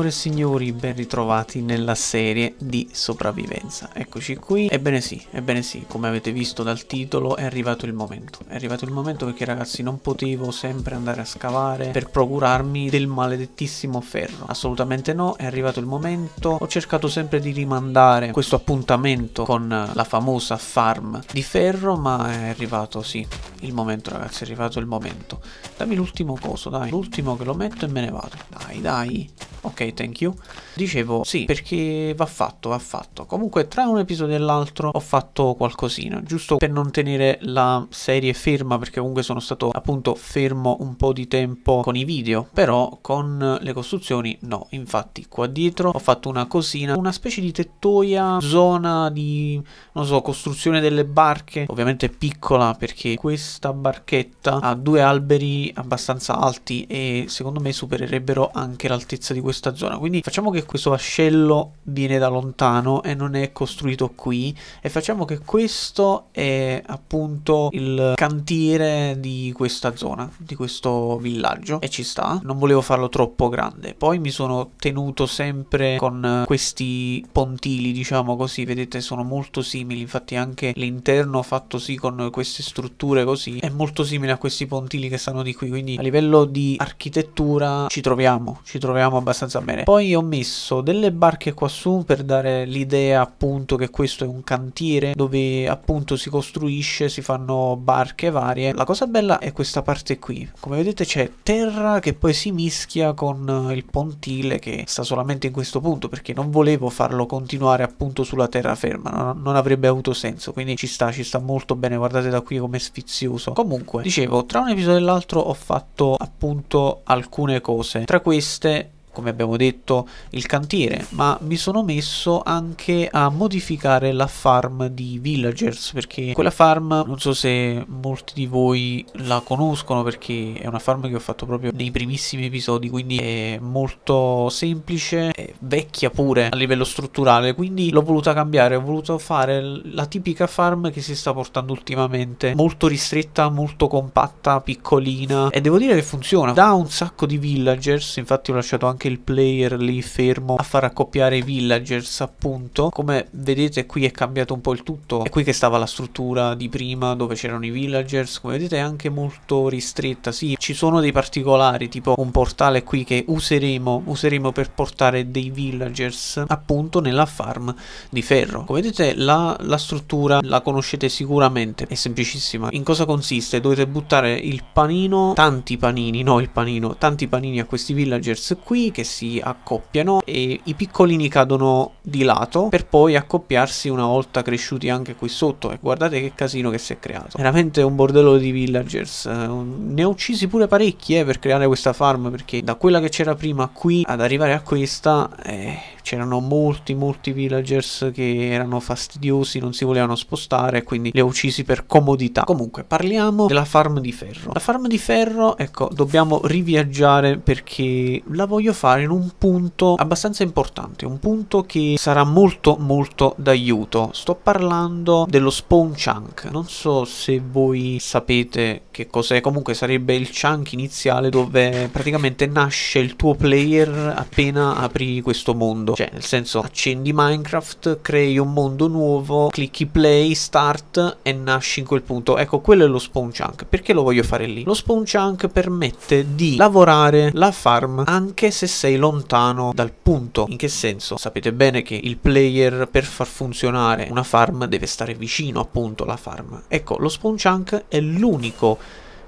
Signore e signori, ben ritrovati nella serie di sopravvivenza. Eccoci qui. Ebbene sì, ebbene sì, come avete visto dal titolo è arrivato il momento. È arrivato il momento perché ragazzi non potevo sempre andare a scavare per procurarmi del maledettissimo ferro. Assolutamente no, è arrivato il momento. Ho cercato sempre di rimandare questo appuntamento con la famosa farm di ferro, ma è arrivato sì, il momento ragazzi, è arrivato il momento. Dammi l'ultimo coso, dai, l'ultimo che lo metto e me ne vado. Dai, dai. Ok, thank you. Dicevo, sì, perché va fatto, va fatto. Comunque, tra un episodio e l'altro ho fatto qualcosina, giusto per non tenere la serie ferma, perché comunque sono stato appunto fermo un po' di tempo con i video, però con le costruzioni no. Infatti, qua dietro ho fatto una cosina, una specie di tettoia, zona di, non so, costruzione delle barche, ovviamente piccola perché questa barchetta ha due alberi abbastanza alti e secondo me supererebbero anche l'altezza di questo questa zona. Quindi facciamo che questo vascello viene da lontano e non è costruito qui e facciamo che questo è appunto il cantiere di questa zona, di questo villaggio e ci sta. Non volevo farlo troppo grande. Poi mi sono tenuto sempre con questi pontili, diciamo così, vedete sono molto simili, infatti anche l'interno fatto sì con queste strutture così è molto simile a questi pontili che stanno di qui, quindi a livello di architettura ci troviamo, ci troviamo abbastanza abbastanza bene. Poi ho messo delle barche qua su per dare l'idea appunto che questo è un cantiere dove appunto si costruisce, si fanno barche varie. La cosa bella è questa parte qui. Come vedete c'è terra che poi si mischia con eh, il pontile che sta solamente in questo punto perché non volevo farlo continuare appunto sulla terraferma, non, non avrebbe avuto senso, quindi ci sta, ci sta molto bene, guardate da qui come sfizioso. Comunque, dicevo, tra un episodio e l'altro ho fatto appunto alcune cose, tra queste come abbiamo detto il cantiere ma mi sono messo anche a modificare la farm di villagers perché quella farm non so se molti di voi la conoscono perché è una farm che ho fatto proprio nei primissimi episodi quindi è molto semplice è vecchia pure a livello strutturale quindi l'ho voluta cambiare ho voluto fare la tipica farm che si sta portando ultimamente molto ristretta molto compatta piccolina e devo dire che funziona da un sacco di villagers infatti ho lasciato anche il player lì fermo a far accoppiare i villagers appunto come vedete qui è cambiato un po' il tutto è qui che stava la struttura di prima dove c'erano i villagers come vedete è anche molto ristretta sì ci sono dei particolari tipo un portale qui che useremo useremo per portare dei villagers appunto nella farm di ferro come vedete la, la struttura la conoscete sicuramente è semplicissima in cosa consiste dovete buttare il panino tanti panini no il panino tanti panini a questi villagers qui che si accoppiano e i piccolini cadono di lato per poi accoppiarsi una volta cresciuti anche qui sotto e guardate che casino che si è creato veramente un bordello di villagers eh, ne ho uccisi pure parecchi eh, per creare questa farm perché da quella che c'era prima qui ad arrivare a questa eh, c'erano molti molti villagers che erano fastidiosi, non si volevano spostare, quindi li ho uccisi per comodità. Comunque, parliamo della farm di ferro. La farm di ferro, ecco, dobbiamo riviaggiare perché la voglio fare in un punto abbastanza importante, un punto che sarà molto molto d'aiuto. Sto parlando dello spawn chunk, non so se voi sapete che cos'è, comunque sarebbe il chunk iniziale dove praticamente nasce il tuo player appena apri questo mondo cioè, nel senso, accendi Minecraft, crei un mondo nuovo, clicchi play, start e nasci in quel punto. Ecco, quello è lo spawn chunk. Perché lo voglio fare lì? Lo spawn chunk permette di lavorare la farm anche se sei lontano dal punto. In che senso? Sapete bene che il player per far funzionare una farm deve stare vicino appunto alla farm. Ecco, lo spawn chunk è l'unico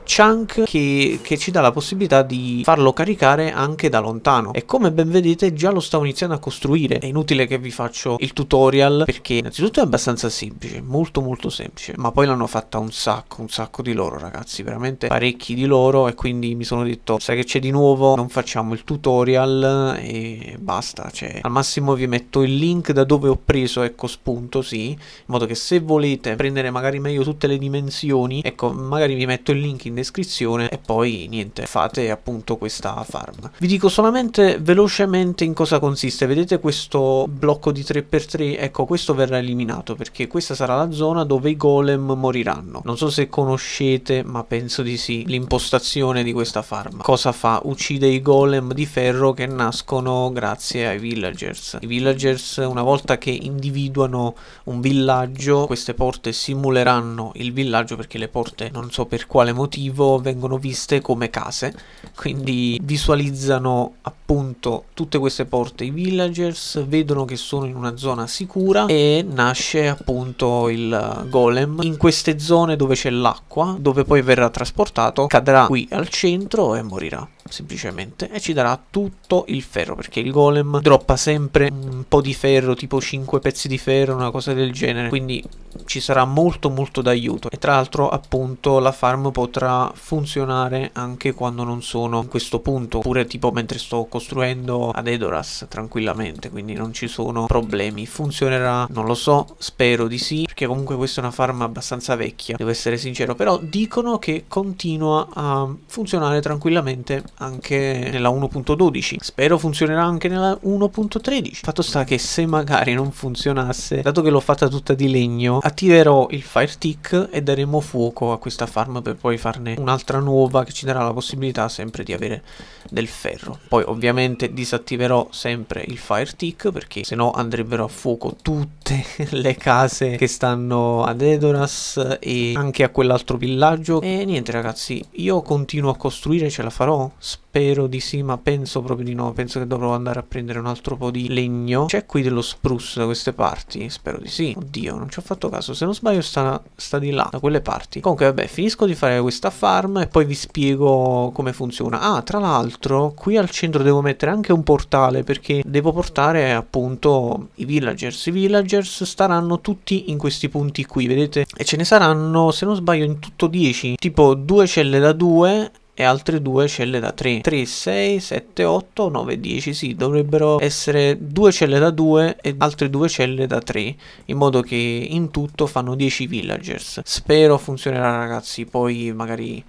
chunk che, che, ci dà la possibilità di farlo caricare anche da lontano e come ben vedete già lo stavo iniziando a costruire è inutile che vi faccio il tutorial perché innanzitutto è abbastanza semplice molto molto semplice ma poi l'hanno fatta un sacco un sacco di loro ragazzi veramente parecchi di loro e quindi mi sono detto sai che c'è di nuovo non facciamo il tutorial e basta cioè al massimo vi metto il link da dove ho preso ecco spunto sì in modo che se volete prendere magari meglio tutte le dimensioni ecco magari vi metto il link in in descrizione e poi niente, fate appunto questa farm. Vi dico solamente velocemente in cosa consiste, vedete questo blocco di 3x3? Ecco, questo verrà eliminato perché questa sarà la zona dove i golem moriranno. Non so se conoscete, ma penso di sì, l'impostazione di questa farm. Cosa fa? Uccide i golem di ferro che nascono grazie ai villagers. I villagers una volta che individuano un villaggio, queste porte simuleranno il villaggio perché le porte non so per quale motivo motivo vengono viste come case, quindi visualizzano appunto tutte queste porte i villagers, vedono che sono in una zona sicura e nasce appunto il golem. In queste zone dove c'è l'acqua, dove poi verrà trasportato, cadrà qui al centro e morirà semplicemente e ci darà tutto il ferro perché il golem droppa sempre un po' di ferro tipo 5 pezzi di ferro una cosa del genere quindi ci sarà molto molto d'aiuto e tra l'altro appunto la farm potrà potrà funzionare anche quando non sono in questo punto, oppure tipo mentre sto costruendo ad Edoras tranquillamente, quindi non ci sono problemi. Funzionerà, non lo so, spero di sì, perché comunque questa è una farm abbastanza vecchia, devo essere sincero, però dicono che continua a funzionare tranquillamente anche nella 1.12. Spero funzionerà anche nella 1.13. Fatto sta che se magari non funzionasse, dato che l'ho fatta tutta di legno, attiverò il fire tick e daremo fuoco a questa farm per poi farne comprarne un'altra nuova che ci darà la possibilità sempre di avere del ferro. Poi ovviamente disattiverò sempre il fire tick perché se no andrebbero a fuoco tutte le case che stanno ad Edoras e anche a quell'altro villaggio. E niente ragazzi, io continuo a costruire, ce la farò? Spero di sì, ma penso proprio di no, penso che dovrò andare a prendere un altro po' di legno. C'è qui dello spruce da queste parti? Spero di sì. Oddio, non ci ho fatto caso, se non sbaglio sta, sta di là, da quelle parti. Comunque vabbè, finisco di fare questa farm e poi vi spiego come funziona. Ah, tra l'altro qui al centro devo mettere anche un portale perché devo portare appunto i villagers. I villagers staranno tutti in questi punti qui, vedete? E ce ne saranno, se non sbaglio, in tutto 10, tipo due celle da due e altre due celle da 3. 3, 6, 7, 8, 9, 10, sì, dovrebbero essere due celle da 2 e altre due celle da 3, in modo che in tutto fanno 10 villagers. Spero funzionerà ragazzi, poi magari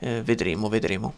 eh, vedremo, vedremo.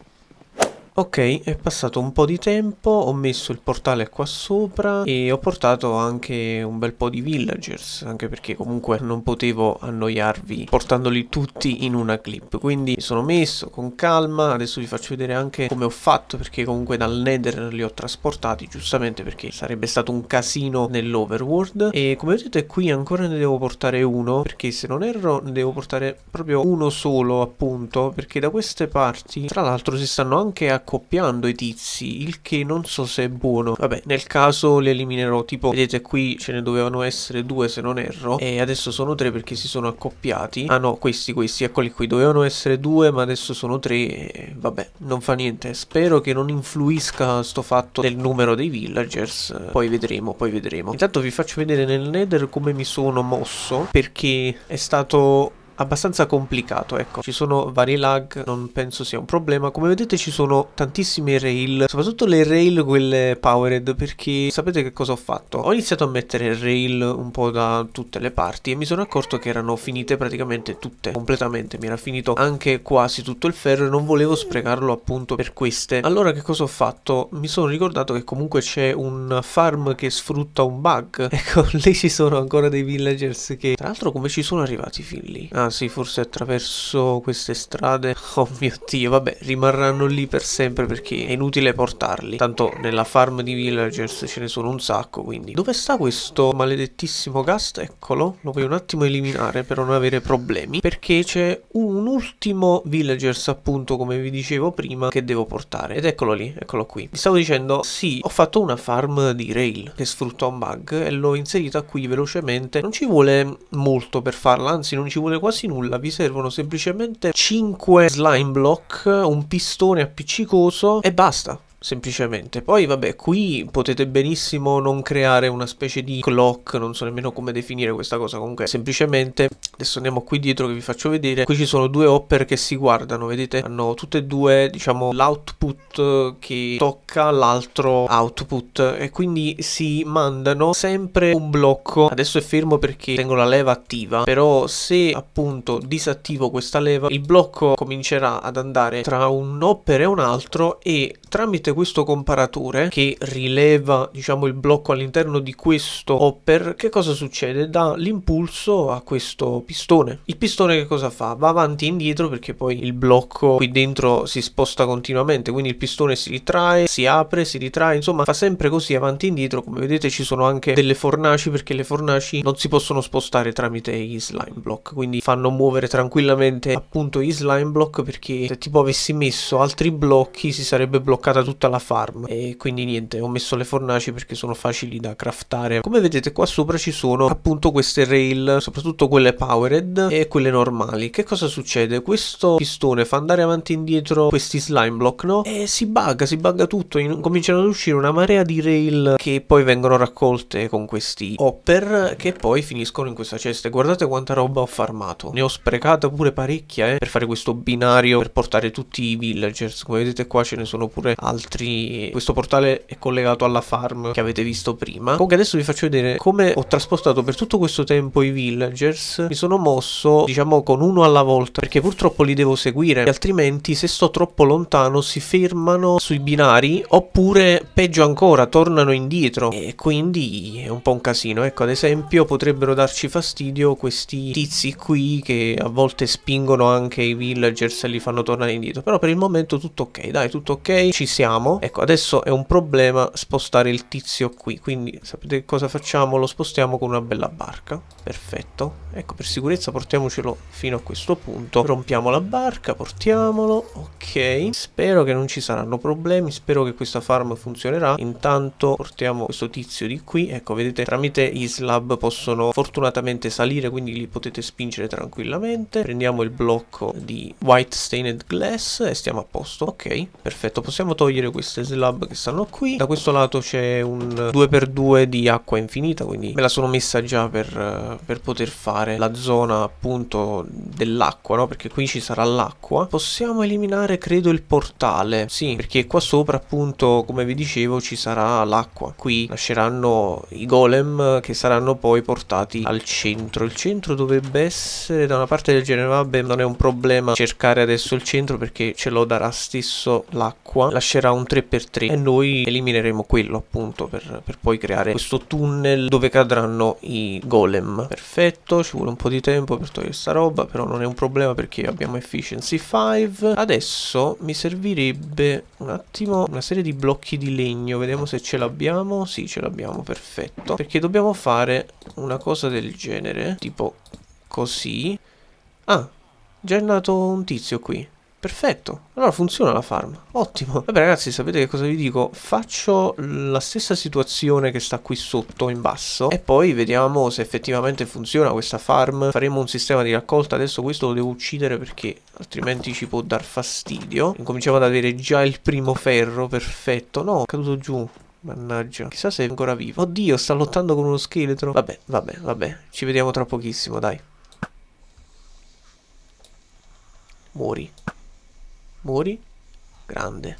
Ok, è passato un po' di tempo, ho messo il portale qua sopra e ho portato anche un bel po' di villagers, anche perché comunque non potevo annoiarvi portandoli tutti in una clip. Quindi mi sono messo con calma, adesso vi faccio vedere anche come ho fatto, perché comunque dal Nether li ho trasportati, giustamente perché sarebbe stato un casino nell'overworld. E come vedete qui ancora ne devo portare uno, perché se non erro ne devo portare proprio uno solo appunto, perché da queste parti tra l'altro si stanno anche acquistando accoppiando i tizi, il che non so se è buono. Vabbè, nel caso li eliminerò, tipo, vedete qui ce ne dovevano essere due se non erro, e adesso sono tre perché si sono accoppiati. Ah no, questi, questi, eccoli qui, dovevano essere due ma adesso sono tre e vabbè, non fa niente. Spero che non influisca sto fatto del numero dei villagers, poi vedremo, poi vedremo. Intanto vi faccio vedere nel nether come mi sono mosso, perché è stato abbastanza complicato, ecco. Ci sono vari lag, non penso sia un problema. Come vedete ci sono tantissime rail, soprattutto le rail quelle powered, perché sapete che cosa ho fatto? Ho iniziato a mettere rail un po' da tutte le parti e mi sono accorto che erano finite praticamente tutte, completamente. Mi era finito anche quasi tutto il ferro e non volevo sprecarlo appunto per queste. Allora che cosa ho fatto? Mi sono ricordato che comunque c'è un farm che sfrutta un bug. Ecco, lì ci sono ancora dei villagers che... Tra l'altro come ci sono arrivati fin lì? Ah, casi, forse attraverso queste strade. Oh mio dio, vabbè, rimarranno lì per sempre perché è inutile portarli. Tanto nella farm di villagers ce ne sono un sacco, quindi. Dove sta questo maledettissimo ghast? Eccolo, lo voglio un attimo eliminare per non avere problemi. Perché c'è un ultimo villagers, appunto, come vi dicevo prima, che devo portare. Ed eccolo lì, eccolo qui. Vi stavo dicendo, sì, ho fatto una farm di rail che sfrutta un bug e l'ho inserita qui velocemente. Non ci vuole molto per farla, anzi non ci vuole quasi quasi nulla, vi servono semplicemente 5 slime block, un pistone appiccicoso e basta semplicemente. Poi vabbè, qui potete benissimo non creare una specie di clock, non so nemmeno come definire questa cosa, comunque semplicemente adesso andiamo qui dietro che vi faccio vedere. Qui ci sono due opere che si guardano, vedete? Hanno tutte e due, diciamo, l'output che tocca l'altro output e quindi si mandano sempre un blocco. Adesso è fermo perché tengo la leva attiva, però se appunto disattivo questa leva, il blocco comincerà ad andare tra un un'opera e un altro e tramite esiste questo comparatore che rileva diciamo il blocco all'interno di questo hopper che cosa succede? Dà l'impulso a questo pistone il pistone che cosa fa? Va avanti e indietro perché poi il blocco qui dentro si sposta continuamente quindi il pistone si ritrae, si apre, si ritrae insomma fa sempre così avanti e indietro come vedete ci sono anche delle fornaci perché le fornaci non si possono spostare tramite gli slime block quindi fanno muovere tranquillamente appunto gli slime block perché se tipo avessi messo altri blocchi si sarebbe bloccata tutta tutta la farm e quindi niente ho messo le fornaci perché sono facili da craftare come vedete qua sopra ci sono appunto queste rail soprattutto quelle powered e quelle normali che cosa succede questo pistone fa andare avanti e indietro questi slime block no e si bugga si bugga tutto in... cominciano ad uscire una marea di rail che poi vengono raccolte con questi hopper che poi finiscono in questa cesta guardate quanta roba ho farmato ne ho sprecata pure parecchia eh, per fare questo binario per portare tutti i villagers come vedete qua ce ne sono pure altri Inoltre questo portale è collegato alla farm che avete visto prima. Comunque adesso vi faccio vedere come ho trasportato per tutto questo tempo i villagers. Mi sono mosso diciamo con uno alla volta perché purtroppo li devo seguire altrimenti se sto troppo lontano si fermano sui binari oppure peggio ancora tornano indietro e quindi è un po' un casino. Ecco ad esempio potrebbero darci fastidio questi tizi qui che a volte spingono anche i villagers e li fanno tornare indietro. Però per il momento tutto ok dai tutto ok ci siamo spostiamo ecco adesso è un problema spostare il tizio qui quindi sapete cosa facciamo lo spostiamo con una bella barca perfetto ecco per sicurezza portiamocelo fino a questo punto rompiamo la barca portiamolo ok spero che non ci saranno problemi spero che questa farm funzionerà intanto portiamo questo tizio di qui ecco vedete tramite i slab possono fortunatamente salire quindi li potete spingere tranquillamente prendiamo il blocco di white stained glass e stiamo a posto ok perfetto possiamo togliere meglio queste slab che stanno qui. Da questo lato c'è un 2x2 di acqua infinita, quindi me la sono messa già per, per poter fare la zona appunto dell'acqua, no? Perché qui ci sarà l'acqua. Possiamo eliminare, credo, il portale. Sì, perché qua sopra appunto, come vi dicevo, ci sarà l'acqua. Qui nasceranno i golem che saranno poi portati al centro. Il centro dovrebbe essere da una parte del genere, vabbè, non è un problema cercare adesso il centro perché ce lo darà stesso l'acqua. Lascerà un un 3x3 e noi elimineremo quello appunto per, per poi creare questo tunnel dove cadranno i golem. Perfetto, ci vuole un po' di tempo per togliere sta roba, però non è un problema perché abbiamo efficiency 5. Adesso mi servirebbe un attimo una serie di blocchi di legno, vediamo se ce l'abbiamo. Sì, ce l'abbiamo, perfetto. Perché dobbiamo fare una cosa del genere, tipo così. Ah, già è nato un tizio qui. Perfetto, allora funziona la farm, ottimo. Vabbè ragazzi, sapete che cosa vi dico? Faccio la stessa situazione che sta qui sotto, in basso, e poi vediamo se effettivamente funziona questa farm. Faremo un sistema di raccolta, adesso questo lo devo uccidere perché altrimenti ci può dar fastidio. Incominciamo ad avere già il primo ferro, perfetto. No, è caduto giù, Mannaggia, chissà se è ancora vivo. Oddio, sta lottando con uno scheletro. Vabbè, vabbè, vabbè. Ci vediamo tra pochissimo, dai. Muori. Mori, grande.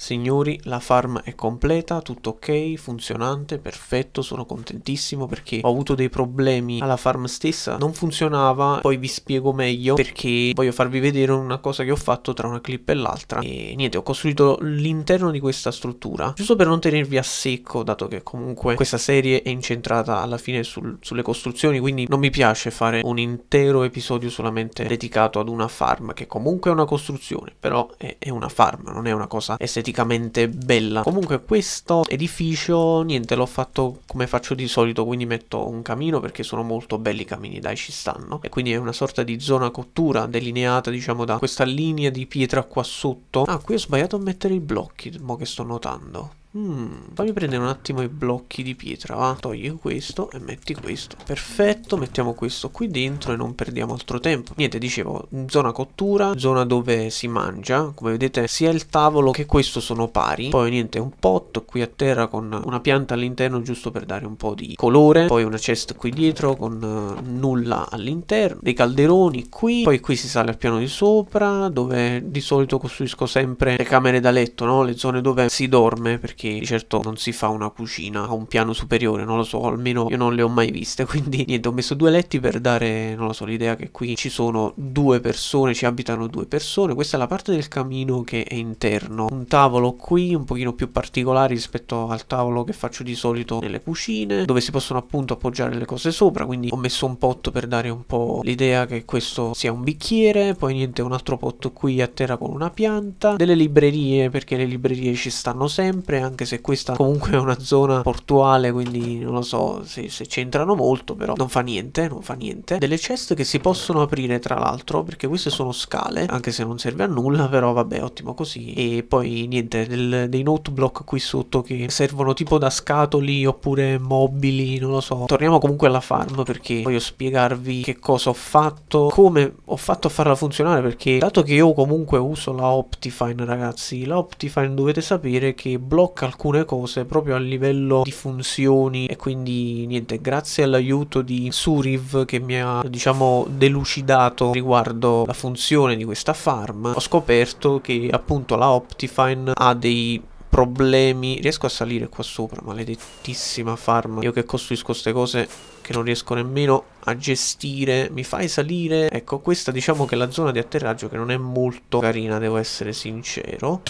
Signori, la farm è completa, tutto ok, funzionante, perfetto, sono contentissimo perché ho avuto dei problemi alla farm stessa, non funzionava, poi vi spiego meglio perché voglio farvi vedere una cosa che ho fatto tra una clip e l'altra e niente, ho costruito l'interno di questa struttura, giusto per non tenervi a secco, dato che comunque questa serie è incentrata alla fine sul, sulle costruzioni, quindi non mi piace fare un intero episodio solamente dedicato ad una farm, che comunque è una costruzione, però è, è una farm, non è una cosa estetica esteticamente bella. Comunque questo edificio, niente, l'ho fatto come faccio di solito, quindi metto un camino perché sono molto belli i camini, dai ci stanno. E quindi è una sorta di zona cottura delineata diciamo da questa linea di pietra qua sotto. Ah, qui ho sbagliato a mettere i blocchi, mo che sto notando. Mm, fammi prendere un attimo i blocchi di pietra, va. Togli questo e metti questo. Perfetto, mettiamo questo qui dentro e non perdiamo altro tempo. Niente, dicevo, zona cottura, zona dove si mangia. Come vedete sia il tavolo che questo sono pari. Poi niente, un pot qui a terra con una pianta all'interno giusto per dare un po' di colore. Poi una chest qui dietro con uh, nulla all'interno. Dei calderoni qui. Poi qui si sale al piano di sopra dove di solito costruisco sempre le camere da letto, no? Le zone dove si dorme perché perché di certo non si fa una cucina a un piano superiore, non lo so, almeno io non le ho mai viste, quindi niente, ho messo due letti per dare, non lo so, l'idea che qui ci sono due persone, ci abitano due persone, questa è la parte del camino che è interno, un tavolo qui un pochino più particolare rispetto al tavolo che faccio di solito nelle cucine, dove si possono appunto appoggiare le cose sopra, quindi ho messo un potto per dare un po' l'idea che questo sia un bicchiere, poi niente, un altro potto qui a terra con una pianta, delle librerie perché le librerie ci stanno sempre, anche se questa comunque è una zona portuale, quindi non lo so se, se c'entrano molto, però non fa niente, non fa niente. Delle chest che si possono aprire tra l'altro, perché queste sono scale, anche se non serve a nulla, però vabbè, ottimo così. E poi niente, del, dei noteblock qui sotto che servono tipo da scatoli oppure mobili, non lo so. Torniamo comunque alla farm perché voglio spiegarvi che cosa ho fatto, come ho fatto a farla funzionare, perché dato che io comunque uso la Optifine, ragazzi, la Optifine dovete sapere che blocca blocca alcune cose proprio a livello di funzioni e quindi niente, grazie all'aiuto di Suriv che mi ha diciamo delucidato riguardo la funzione di questa farm, ho scoperto che appunto la Optifine ha dei problemi riesco a salire qua sopra maledettissima farm io che costruisco queste cose che non riesco nemmeno a gestire mi fai salire ecco questa diciamo che è la zona di atterraggio che non è molto carina devo essere sincero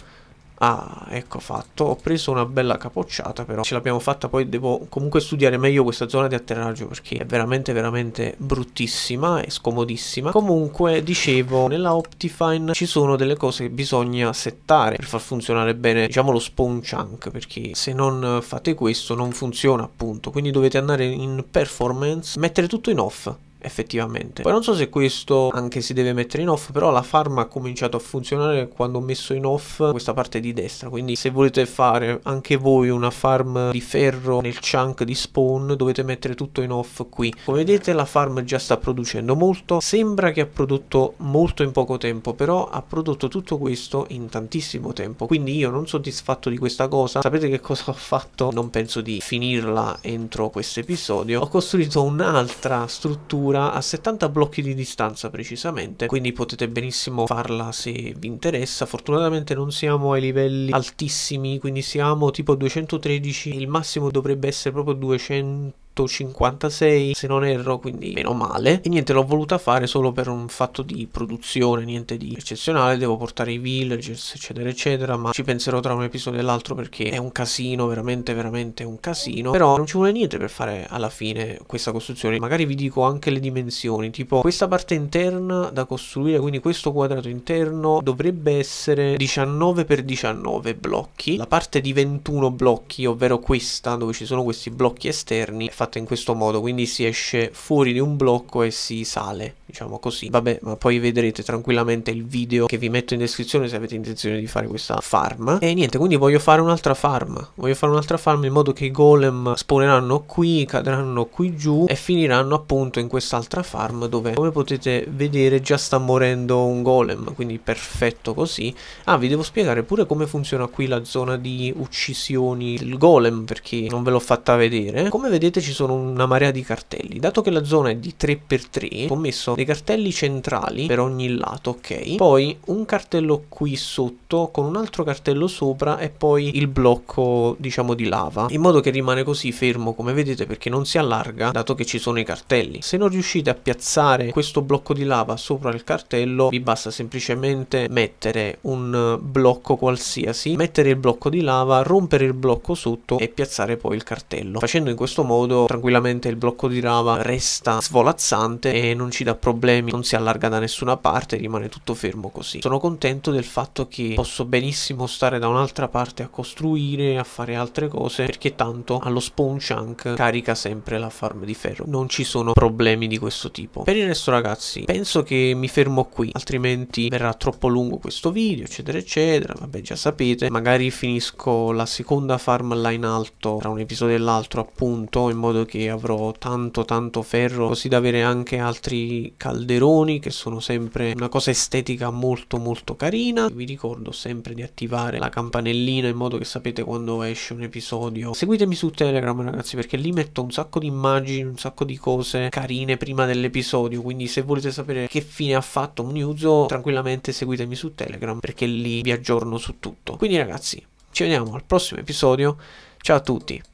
Ah, ecco fatto. Ho preso una bella capocciata, però ce l'abbiamo fatta. Poi devo comunque studiare meglio questa zona di atterraggio perché è veramente, veramente bruttissima e scomodissima. Comunque, dicevo, nella Optifine ci sono delle cose che bisogna settare per far funzionare bene, diciamo, lo spawn chunk. Perché se non fate questo, non funziona appunto. Quindi dovete andare in performance, mettere tutto in off effettivamente. Poi non so se questo anche si deve mettere in off, però la farm ha cominciato a funzionare quando ho messo in off questa parte di destra, quindi se volete fare anche voi una farm di ferro nel chunk di spawn dovete mettere tutto in off qui. Come vedete la farm già sta producendo molto, sembra che ha prodotto molto in poco tempo, però ha prodotto tutto questo in tantissimo tempo, quindi io non soddisfatto di questa cosa, sapete che cosa ho fatto? Non penso di finirla entro questo episodio, ho costruito un'altra struttura mura a 70 blocchi di distanza precisamente, quindi potete benissimo farla se vi interessa. Fortunatamente non siamo ai livelli altissimi, quindi siamo tipo 213, il massimo dovrebbe essere proprio 200 156 se non erro, quindi meno male. E niente, l'ho voluta fare solo per un fatto di produzione, niente di eccezionale, devo portare i villagers, eccetera, eccetera, ma ci penserò tra un episodio e l'altro perché è un casino, veramente, veramente un casino. Però non ci vuole niente per fare alla fine questa costruzione, magari vi dico anche le dimensioni, tipo questa parte interna da costruire, quindi questo quadrato interno dovrebbe essere 19 x 19 blocchi, la parte di 21 blocchi, ovvero questa, dove ci sono questi blocchi esterni, è fatta fatta in questo modo, quindi si esce fuori di un blocco e si sale, diciamo così. Vabbè, ma poi vedrete tranquillamente il video che vi metto in descrizione se avete intenzione di fare questa farm. E niente, quindi voglio fare un'altra farm, voglio fare un'altra farm in modo che i golem spawneranno qui, cadranno qui giù e finiranno appunto in quest'altra farm dove, come potete vedere, già sta morendo un golem, quindi perfetto così. Ah, vi devo spiegare pure come funziona qui la zona di uccisioni del golem perché non ve l'ho fatta vedere. Come vedete ci ci sono una marea di cartelli. Dato che la zona è di 3x3, ho messo dei cartelli centrali per ogni lato, ok? Poi un cartello qui sotto con un altro cartello sopra e poi il blocco, diciamo, di lava. In modo che rimane così fermo, come vedete, perché non si allarga, dato che ci sono i cartelli. Se non riuscite a piazzare questo blocco di lava sopra il cartello, vi basta semplicemente mettere un blocco qualsiasi, mettere il blocco di lava, rompere il blocco sotto e piazzare poi il cartello. Facendo in questo modo tranquillamente il blocco di lava resta svolazzante e non ci dà problemi, non si allarga da nessuna parte, rimane tutto fermo così. Sono contento del fatto che posso benissimo stare da un'altra parte a costruire, a fare altre cose, perché tanto allo spawn chunk carica sempre la farm di ferro. Non ci sono problemi di questo tipo. Per il resto ragazzi, penso che mi fermo qui, altrimenti verrà troppo lungo questo video, eccetera eccetera, vabbè già sapete, magari finisco la seconda farm là in alto tra un episodio e l'altro appunto in modo modo che avrò tanto tanto ferro così da avere anche altri calderoni che sono sempre una cosa estetica molto molto carina vi ricordo sempre di attivare la campanellina in modo che sapete quando esce un episodio seguitemi su telegram ragazzi perché lì metto un sacco di immagini un sacco di cose carine prima dell'episodio quindi se volete sapere che fine ha fatto un tranquillamente seguitemi su telegram perché lì vi aggiorno su tutto quindi ragazzi ci vediamo al prossimo episodio ciao a tutti